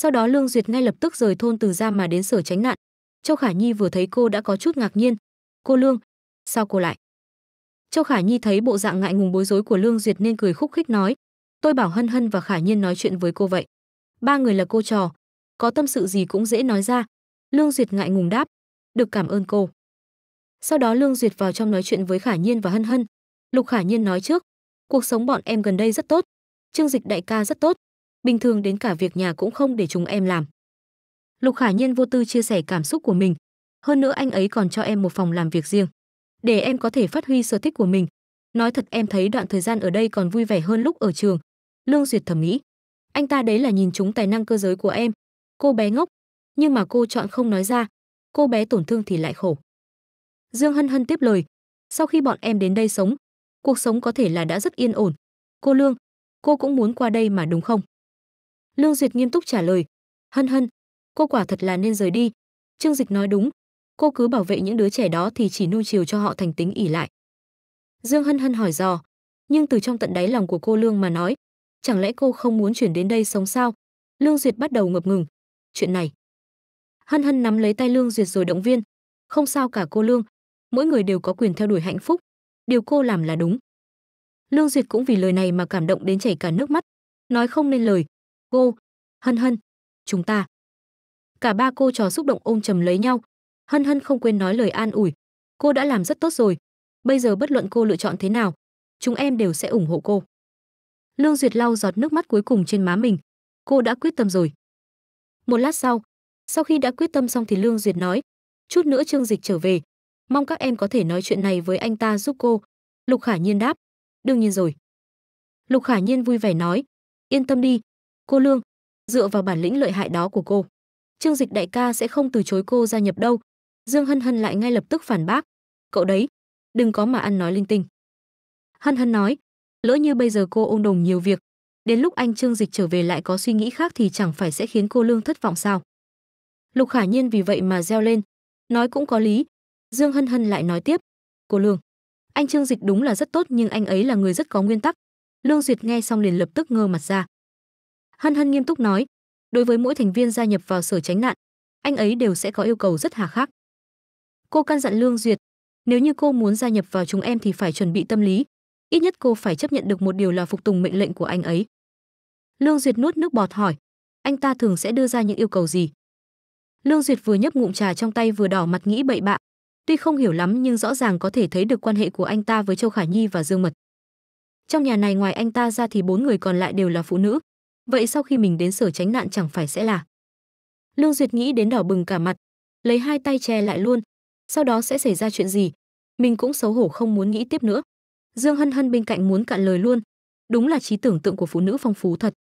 Sau đó Lương Duyệt ngay lập tức rời thôn Từ Gia mà đến sở tránh nạn. Châu Khả Nhi vừa thấy cô đã có chút ngạc nhiên. "Cô Lương, sao cô lại?" Châu Khả Nhi thấy bộ dạng ngại ngùng bối rối của Lương Duyệt nên cười khúc khích nói, "Tôi bảo Hân Hân và Khả Nhiên nói chuyện với cô vậy. Ba người là cô trò, có tâm sự gì cũng dễ nói ra." Lương Duyệt ngại ngùng đáp, "Được cảm ơn cô." Sau đó Lương Duyệt vào trong nói chuyện với Khả Nhiên và Hân Hân. Lục Khả Nhiên nói trước, "Cuộc sống bọn em gần đây rất tốt, chương Dịch đại ca rất tốt, bình thường đến cả việc nhà cũng không để chúng em làm. Lục Khả Nhiên vô tư chia sẻ cảm xúc của mình, hơn nữa anh ấy còn cho em một phòng làm việc riêng, để em có thể phát huy sở thích của mình. Nói thật em thấy đoạn thời gian ở đây còn vui vẻ hơn lúc ở trường. Lương Duyệt thẩm nghĩ, anh ta đấy là nhìn chúng tài năng cơ giới của em. Cô bé ngốc, nhưng mà cô chọn không nói ra, cô bé tổn thương thì lại khổ. Dương Hân Hân tiếp lời, sau khi bọn em đến đây sống, cuộc sống có thể là đã rất yên ổn. Cô Lương, cô cũng muốn qua đây mà đúng không? Lương Duyệt nghiêm túc trả lời, "Hân Hân, cô quả thật là nên rời đi. Trương Dịch nói đúng, cô cứ bảo vệ những đứa trẻ đó thì chỉ nuôi chiều cho họ thành tính ỉ lại." Dương Hân Hân hỏi dò, nhưng từ trong tận đáy lòng của cô Lương mà nói, chẳng lẽ cô không muốn chuyển đến đây sống sao? Lương Duyệt bắt đầu ngập ngừng. Chuyện này. Hân Hân nắm lấy tay Lương Duyệt rồi động viên, "Không sao cả cô Lương, mỗi người đều có quyền theo đuổi hạnh phúc, điều cô làm là đúng." Lương Duyệt cũng vì lời này mà cảm động đến chảy cả nước mắt, nói không nên lời, cô hân hân chúng ta cả ba cô trò xúc động ôm chầm lấy nhau hân hân không quên nói lời an ủi cô đã làm rất tốt rồi bây giờ bất luận cô lựa chọn thế nào chúng em đều sẽ ủng hộ cô lương duyệt lau giọt nước mắt cuối cùng trên má mình cô đã quyết tâm rồi một lát sau sau khi đã quyết tâm xong thì lương duyệt nói chút nữa trương dịch trở về mong các em có thể nói chuyện này với anh ta giúp cô lục khả nhiên đáp đương nhiên rồi lục khả nhiên vui vẻ nói yên tâm đi cô lương dựa vào bản lĩnh lợi hại đó của cô trương dịch đại ca sẽ không từ chối cô gia nhập đâu dương hân hân lại ngay lập tức phản bác cậu đấy đừng có mà ăn nói linh tinh hân hân nói lỡ như bây giờ cô ôm đồng nhiều việc đến lúc anh trương dịch trở về lại có suy nghĩ khác thì chẳng phải sẽ khiến cô lương thất vọng sao lục khả nhiên vì vậy mà reo lên nói cũng có lý dương hân hân lại nói tiếp cô lương anh trương dịch đúng là rất tốt nhưng anh ấy là người rất có nguyên tắc lương duyệt nghe xong liền lập tức ngơ mặt ra Hân Hân nghiêm túc nói, đối với mỗi thành viên gia nhập vào sở tránh nạn, anh ấy đều sẽ có yêu cầu rất hà khắc. Cô căn dặn Lương Duyệt, nếu như cô muốn gia nhập vào chúng em thì phải chuẩn bị tâm lý, ít nhất cô phải chấp nhận được một điều là phục tùng mệnh lệnh của anh ấy. Lương Duyệt nuốt nước bọt hỏi, anh ta thường sẽ đưa ra những yêu cầu gì? Lương Duyệt vừa nhấp ngụm trà trong tay vừa đỏ mặt nghĩ bậy bạ, tuy không hiểu lắm nhưng rõ ràng có thể thấy được quan hệ của anh ta với Châu Khả Nhi và Dương Mật. Trong nhà này ngoài anh ta ra thì bốn người còn lại đều là phụ nữ, vậy sau khi mình đến sở tránh nạn chẳng phải sẽ là lương duyệt nghĩ đến đỏ bừng cả mặt lấy hai tay che lại luôn sau đó sẽ xảy ra chuyện gì mình cũng xấu hổ không muốn nghĩ tiếp nữa dương hân hân bên cạnh muốn cạn lời luôn đúng là trí tưởng tượng của phụ nữ phong phú thật